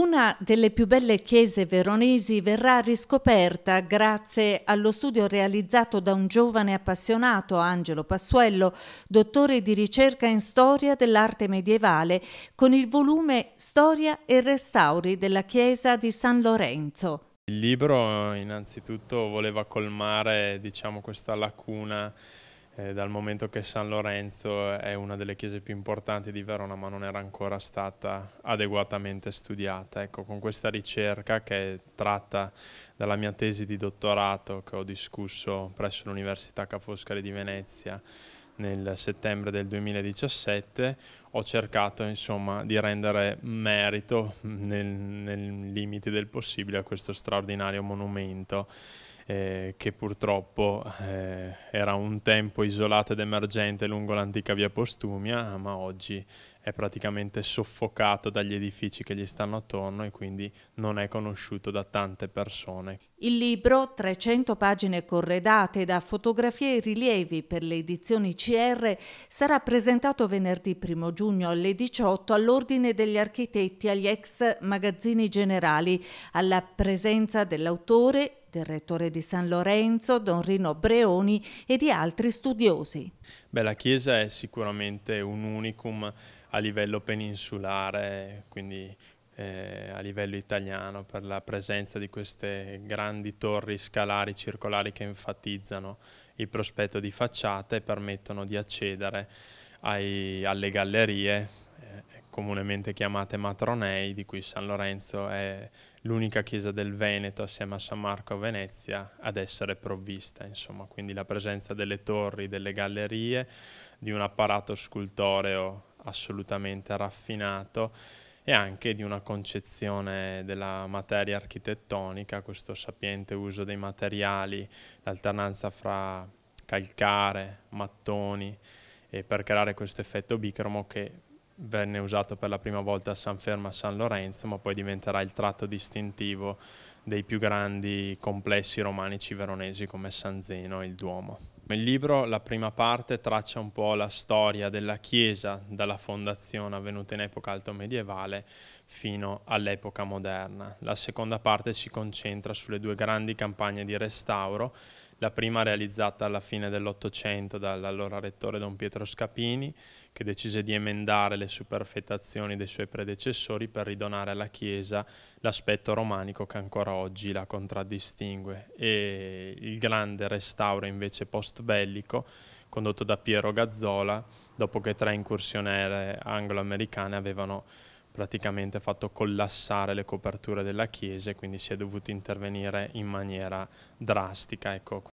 Una delle più belle chiese veronesi verrà riscoperta grazie allo studio realizzato da un giovane appassionato, Angelo Passuello, dottore di ricerca in storia dell'arte medievale, con il volume Storia e restauri della chiesa di San Lorenzo. Il libro innanzitutto voleva colmare diciamo, questa lacuna eh, dal momento che San Lorenzo è una delle chiese più importanti di Verona ma non era ancora stata adeguatamente studiata. Ecco, con questa ricerca che è tratta dalla mia tesi di dottorato che ho discusso presso l'Università Ca' Foscari di Venezia nel settembre del 2017 ho cercato insomma, di rendere merito nel, nel limite del possibile a questo straordinario monumento eh, che purtroppo eh, era un tempo isolato ed emergente lungo l'antica via Postumia, ma oggi è praticamente soffocato dagli edifici che gli stanno attorno e quindi non è conosciuto da tante persone. Il libro, 300 pagine corredate da fotografie e rilievi per le edizioni CR, sarà presentato venerdì 1 giugno alle 18 all'Ordine degli Architetti agli ex magazzini generali, alla presenza dell'autore del rettore di San Lorenzo, Don Rino Breoni e di altri studiosi. Beh, la chiesa è sicuramente un unicum a livello peninsulare, quindi eh, a livello italiano per la presenza di queste grandi torri scalari circolari che enfatizzano il prospetto di facciata e permettono di accedere ai, alle gallerie comunemente chiamate Matronei, di cui San Lorenzo è l'unica chiesa del Veneto assieme a San Marco a Venezia ad essere provvista, insomma, quindi la presenza delle torri, delle gallerie, di un apparato scultoreo assolutamente raffinato e anche di una concezione della materia architettonica, questo sapiente uso dei materiali, l'alternanza fra calcare, mattoni e per creare questo effetto bicromo che venne usato per la prima volta a San Fermo a San Lorenzo, ma poi diventerà il tratto distintivo dei più grandi complessi romanici veronesi come San Zeno e il Duomo. Il libro, la prima parte, traccia un po' la storia della Chiesa dalla fondazione avvenuta in epoca alto medievale fino all'epoca moderna. La seconda parte si concentra sulle due grandi campagne di restauro la prima realizzata alla fine dell'Ottocento dall'allora rettore Don Pietro Scapini, che decise di emendare le superfettazioni dei suoi predecessori per ridonare alla Chiesa l'aspetto romanico che ancora oggi la contraddistingue. E il grande restauro invece post-bellico, condotto da Piero Gazzola, dopo che tre incursioniere anglo-americane avevano praticamente ha fatto collassare le coperture della chiesa e quindi si è dovuto intervenire in maniera drastica. Ecco,